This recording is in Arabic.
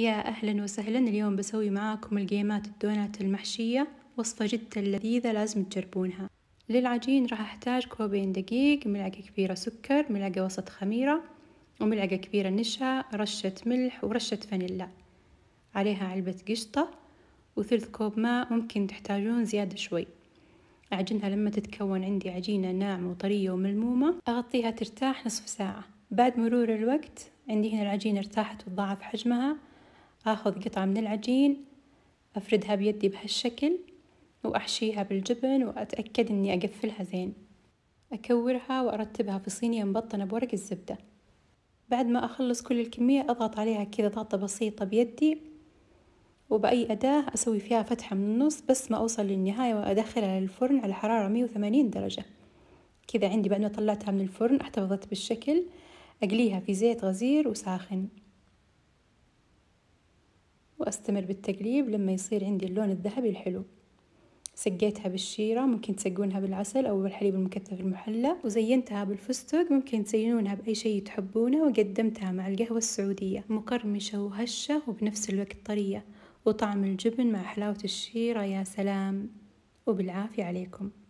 يا أهلا وسهلا اليوم بسوي معاكم الجيمات الدونات المحشية وصفة جدا لذيذة لازم تجربونها للعجين راح أحتاج كوبين دقيق ملعقة كبيرة سكر ملعقة وسط خميرة وملعقة كبيرة نشا رشة ملح ورشة فانيلا عليها علبة قشطة وثلث كوب ماء ممكن تحتاجون زيادة شوي أعجنها لما تتكون عندي عجينة ناعمة وطرية وملمومة أغطيها ترتاح نصف ساعة بعد مرور الوقت عندي هنا العجينة ارتاحت وتضاعف حجمها أخذ قطعة من العجين أفردها بيدي بهالشكل وأحشيها بالجبن وأتأكد إني أقفلها زين أكورها وأرتبها في صينية مبطنة بورق الزبدة بعد ما أخلص كل الكمية أضغط عليها كذا ضغطة بسيطة بيدي وبأي أداة أسوي فيها فتحة من النص بس ما أوصل للنهاية وأدخلها للفرن على حرارة 180 درجة كذا عندي بعد ما طلعتها من الفرن احتفظت بالشكل أقليها في زيت غزير وساخن وأستمر بالتقليب لما يصير عندي اللون الذهبي الحلو سقيتها بالشيرة ممكن تسقونها بالعسل أو بالحليب المكثف المحلى وزينتها بالفستق ممكن تزينونها بأي شيء تحبونه وقدمتها مع القهوة السعودية مقرمشة وهشة وبنفس الوقت طرية وطعم الجبن مع حلاوة الشيرة يا سلام وبالعافية عليكم